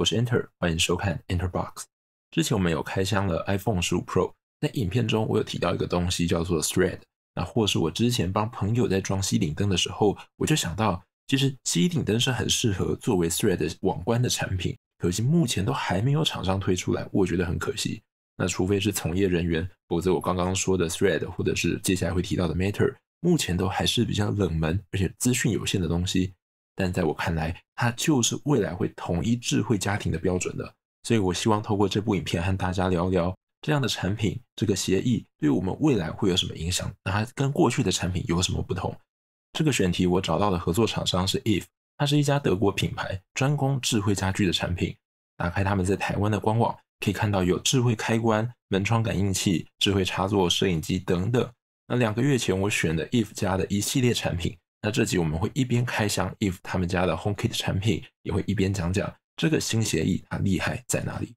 我是 Enter，欢迎收看 Enterbox。之前我们有开箱了 iPhone 十五 Pro，在影片中我有提到一个东西叫做 Thread，那或是我之前帮朋友在装吸顶灯的时候，我就想到，其实吸顶灯是很适合作为 Thread 网关的产品，可惜目前都还没有厂商推出来，我觉得很可惜。那除非是从业人员，否则我刚刚说的 Thread 或者是接下来会提到的 Matter，目前都还是比较冷门，而且资讯有限的东西。但在我看来，它就是未来会统一智慧家庭的标准的。所以我希望透过这部影片和大家聊聊这样的产品，这个协议对我们未来会有什么影响？那它跟过去的产品有什么不同？这个选题我找到的合作厂商是 If，它是一家德国品牌，专攻智慧家具的产品。打开他们在台湾的官网，可以看到有智慧开关、门窗感应器、智慧插座、摄影机等等。那两个月前我选的 If 家的一系列产品。那这集我们会一边开箱 If 他们家的 HomeKit 产品，也会一边讲讲这个新协议它厉害在哪里。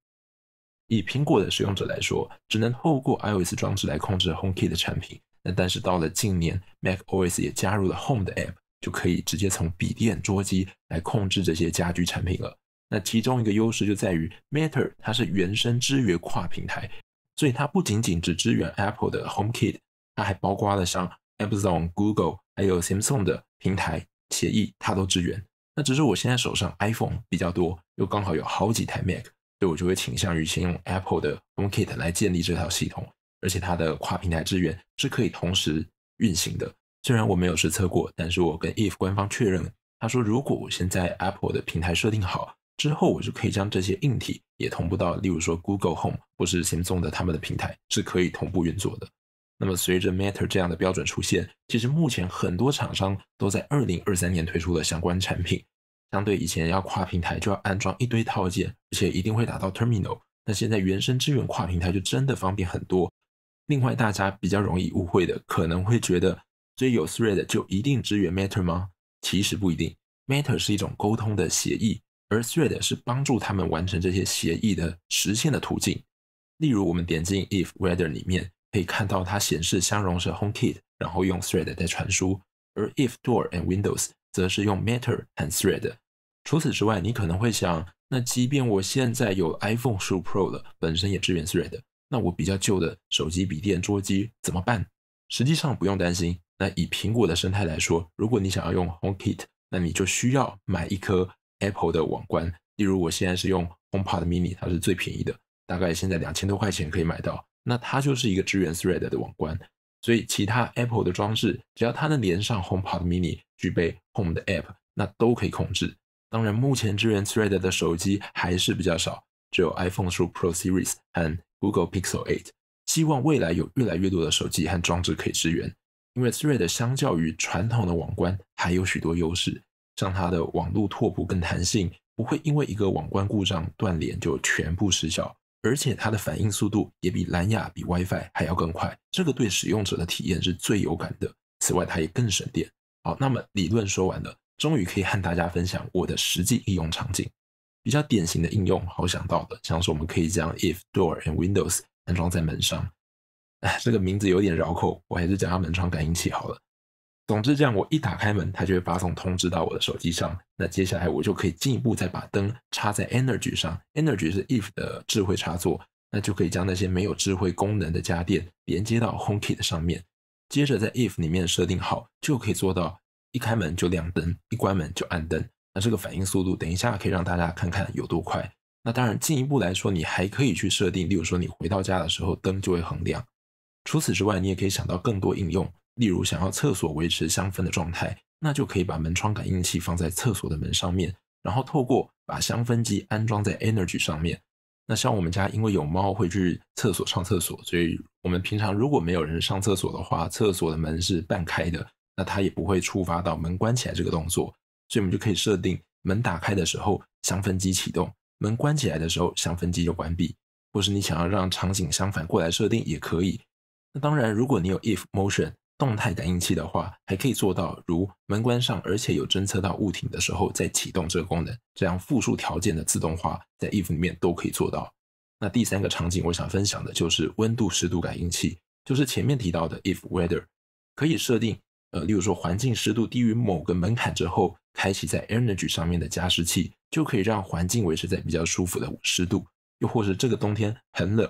以苹果的使用者来说，只能透过 iOS 装置来控制 HomeKit 的产品。那但是到了近年，macOS 也加入了 Home 的 App，就可以直接从笔电、桌机来控制这些家居产品了。那其中一个优势就在于 Matter，它是原生支援跨平台，所以它不仅仅只支援 Apple 的 HomeKit，它还包括了像 Amazon、Google。还有 Samsung 的平台协议，它都支援。那只是我现在手上 iPhone 比较多，又刚好有好几台 Mac，所以我就会倾向于先用 Apple 的 HomeKit 来建立这套系统，而且它的跨平台支援是可以同时运行的。虽然我没有实测过，但是我跟 If 官方确认，他说如果我现在 Apple 的平台设定好之后，我就可以将这些硬体也同步到，例如说 Google Home 或是 Samsung 的他们的平台，是可以同步运作的。那么，随着 Matter 这样的标准出现，其实目前很多厂商都在2023年推出了相关产品。相对以前要跨平台就要安装一堆套件，而且一定会打到 Terminal，那现在原生支援跨平台就真的方便很多。另外，大家比较容易误会的，可能会觉得，这有 Thread 就一定支援 Matter 吗？其实不一定。Matter 是一种沟通的协议，而 Thread 是帮助他们完成这些协议的实现的途径。例如，我们点进 If Weather 里面。可以看到它显示相容是 HomeKit，然后用 Thread 在传输，而 If Door and Windows 则是用 Matter 和 Thread。除此之外，你可能会想，那即便我现在有 iPhone 1五 Pro 了，本身也支援 Thread，那我比较旧的手机、笔电、桌机怎么办？实际上不用担心。那以苹果的生态来说，如果你想要用 HomeKit，那你就需要买一颗 Apple 的网关，例如我现在是用 HomePod Mini，它是最便宜的，大概现在两千多块钱可以买到。那它就是一个支援 Thread 的网关，所以其他 Apple 的装置，只要它能连上 HomePod Mini，具备 Home 的 App，那都可以控制。当然，目前支援 Thread 的手机还是比较少，只有 iPhone 1 5 Pro Series 和 Google Pixel 8。希望未来有越来越多的手机和装置可以支援，因为 Thread 相较于传统的网关，还有许多优势，像它的网路拓扑跟弹性，不会因为一个网关故障断联就全部失效。而且它的反应速度也比蓝牙、比 WiFi 还要更快，这个对使用者的体验是最有感的。此外，它也更省电。好，那么理论说完了，终于可以和大家分享我的实际应用场景。比较典型的应用，好想到的，像是我们可以将 If Door and Windows 安装在门上，哎，这个名字有点绕口，我还是叫它门窗感应器好了。总之，这样我一打开门，它就会发送通知到我的手机上。那接下来我就可以进一步再把灯插在 Energy 上，Energy 是 If 的智慧插座，那就可以将那些没有智慧功能的家电连接到 HomeKit 上面。接着在 If 里面设定好，就可以做到一开门就亮灯，一关门就暗灯。那这个反应速度，等一下可以让大家看看有多快。那当然，进一步来说，你还可以去设定，例如说你回到家的时候灯就会很亮。除此之外，你也可以想到更多应用。例如，想要厕所维持香氛的状态，那就可以把门窗感应器放在厕所的门上面，然后透过把香氛机安装在 Energy 上面。那像我们家，因为有猫会去厕所上厕所，所以我们平常如果没有人上厕所的话，厕所的门是半开的，那它也不会触发到门关起来这个动作，所以我们就可以设定门打开的时候香氛机启动，门关起来的时候香氛机就关闭，或是你想要让场景相反过来设定也可以。那当然，如果你有 If Motion。动态感应器的话，还可以做到如门关上，而且有侦测到物体的时候再启动这个功能，这样复数条件的自动化在 If 里面都可以做到。那第三个场景我想分享的就是温度湿度感应器，就是前面提到的 If Weather 可以设定，呃，例如说环境湿度低于某个门槛之后，开启在 Energy 上面的加湿器，就可以让环境维持在比较舒服的湿度。又或是这个冬天很冷，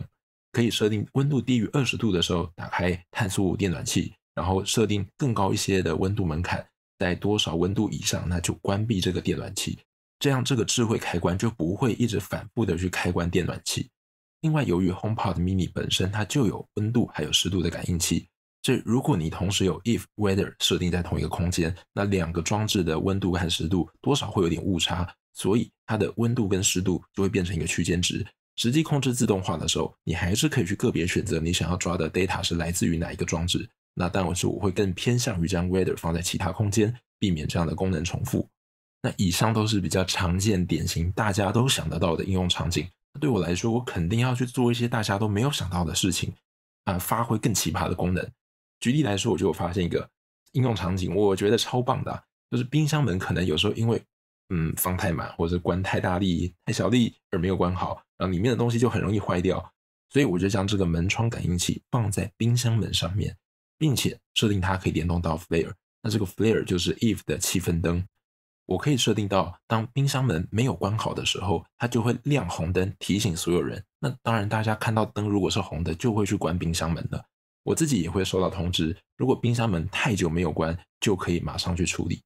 可以设定温度低于二十度的时候打开碳素电暖器。然后设定更高一些的温度门槛，在多少温度以上，那就关闭这个电暖器，这样这个智慧开关就不会一直反复的去开关电暖器。另外，由于 HomePod Mini 本身它就有温度还有湿度的感应器，所以如果你同时有 If Weather 设定在同一个空间，那两个装置的温度跟湿度多少会有点误差，所以它的温度跟湿度就会变成一个区间值。实际控制自动化的时候，你还是可以去个别选择你想要抓的 data 是来自于哪一个装置。那但我是我会更偏向于将 weather 放在其他空间，避免这样的功能重复。那以上都是比较常见典型大家都想得到的应用场景。对我来说，我肯定要去做一些大家都没有想到的事情啊，发挥更奇葩的功能。举例来说，我就发现一个应用场景，我觉得超棒的，就是冰箱门可能有时候因为嗯放太满，或者关太大力、太小力而没有关好，然后里面的东西就很容易坏掉。所以我就将这个门窗感应器放在冰箱门上面。并且设定它可以联动到 flare，那这个 flare 就是 eve 的气氛灯。我可以设定到，当冰箱门没有关好的时候，它就会亮红灯提醒所有人。那当然，大家看到灯如果是红的，就会去关冰箱门了。我自己也会收到通知，如果冰箱门太久没有关，就可以马上去处理。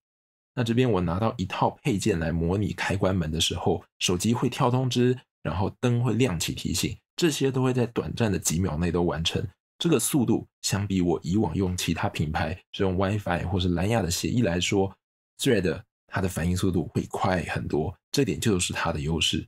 那这边我拿到一套配件来模拟开关门的时候，手机会跳通知，然后灯会亮起提醒，这些都会在短暂的几秒内都完成。这个速度相比我以往用其他品牌这种 WiFi 或是蓝牙的协议来说，Thread 它的反应速度会快很多，这点就是它的优势。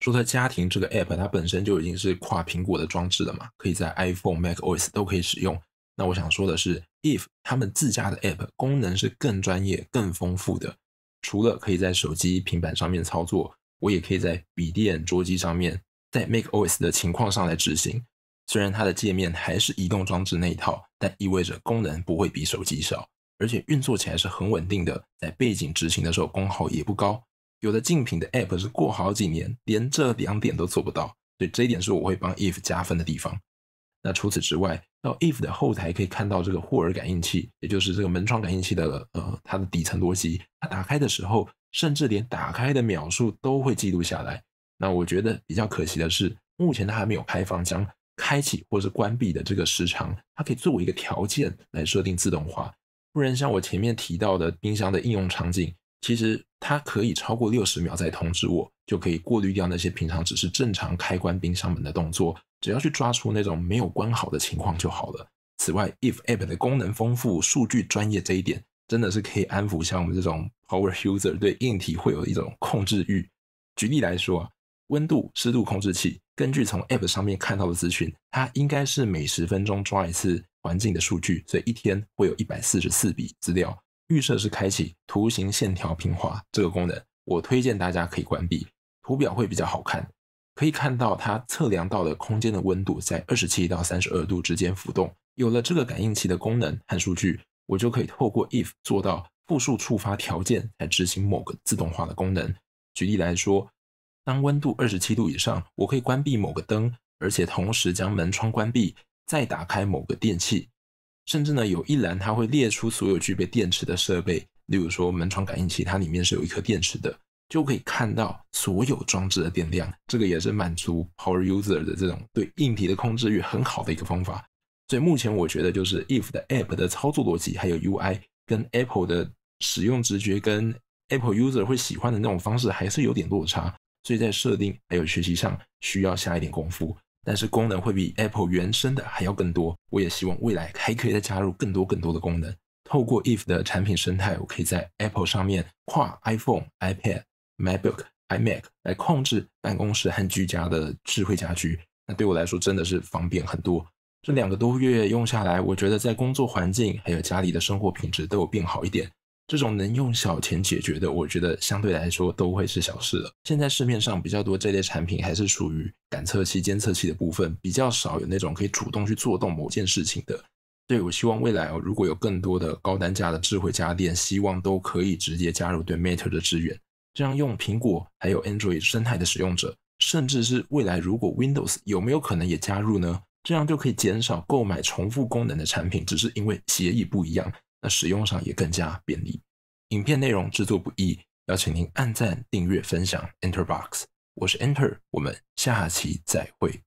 说它家庭这个 App，它本身就已经是跨苹果的装置了嘛，可以在 iPhone、MacOS 都可以使用。那我想说的是，If 他们自家的 App 功能是更专业、更丰富的，除了可以在手机、平板上面操作，我也可以在笔电、桌机上面，在 MacOS 的情况上来执行。虽然它的界面还是移动装置那一套，但意味着功能不会比手机少，而且运作起来是很稳定的，在背景执行的时候功耗也不高。有的竞品的 App 是过好几年连这两点都做不到，所以这一点是我会帮 If 加分的地方。那除此之外，到 If 的后台可以看到这个霍尔感应器，也就是这个门窗感应器的呃它的底层逻辑，它打开的时候，甚至连打开的秒数都会记录下来。那我觉得比较可惜的是，目前它还没有开放将。开启或是关闭的这个时长，它可以作为一个条件来设定自动化，不然像我前面提到的冰箱的应用场景，其实它可以超过六十秒再通知我，就可以过滤掉那些平常只是正常开关冰箱门的动作，只要去抓出那种没有关好的情况就好了。此外，If App 的功能丰富、数据专业这一点，真的是可以安抚像我们这种 Power User 对硬体会有一种控制欲。举例来说。温度湿度控制器，根据从 App 上面看到的资讯，它应该是每十分钟抓一次环境的数据，所以一天会有一百四十四笔资料。预设是开启图形线条平滑这个功能，我推荐大家可以关闭，图表会比较好看。可以看到它测量到的空间的温度在二十七到三十二度之间浮动。有了这个感应器的功能和数据，我就可以透过 If 做到复数触发条件来执行某个自动化的功能。举例来说。当温度二十七度以上，我可以关闭某个灯，而且同时将门窗关闭，再打开某个电器。甚至呢，有一栏它会列出所有具备电池的设备，例如说门窗感应器，它里面是有一颗电池的，就可以看到所有装置的电量。这个也是满足 Power User 的这种对硬体的控制欲很好的一个方法。所以目前我觉得就是 If 的 App 的操作逻辑还有 UI 跟 Apple 的使用直觉跟 Apple User 会喜欢的那种方式还是有点落差。所以在设定还有学习上需要下一点功夫，但是功能会比 Apple 原生的还要更多。我也希望未来还可以再加入更多更多的功能。透过 If 的产品生态，我可以在 Apple 上面跨 iPhone、iPad、MacBook、iMac 来控制办公室和居家的智慧家居。那对我来说真的是方便很多。这两个多月用下来，我觉得在工作环境还有家里的生活品质都有变好一点。这种能用小钱解决的，我觉得相对来说都会是小事了。现在市面上比较多这类产品，还是属于感测器、监测器的部分，比较少有那种可以主动去做动某件事情的。对我希望未来哦，如果有更多的高单价的智慧家电，希望都可以直接加入对 m a t e r 的支援，这样用苹果还有 Android 生态的使用者，甚至是未来如果 Windows 有没有可能也加入呢？这样就可以减少购买重复功能的产品，只是因为协议不一样。那使用上也更加便利。影片内容制作不易，邀请您按赞、订阅、分享。Enterbox，我是 Enter，我们下期再会。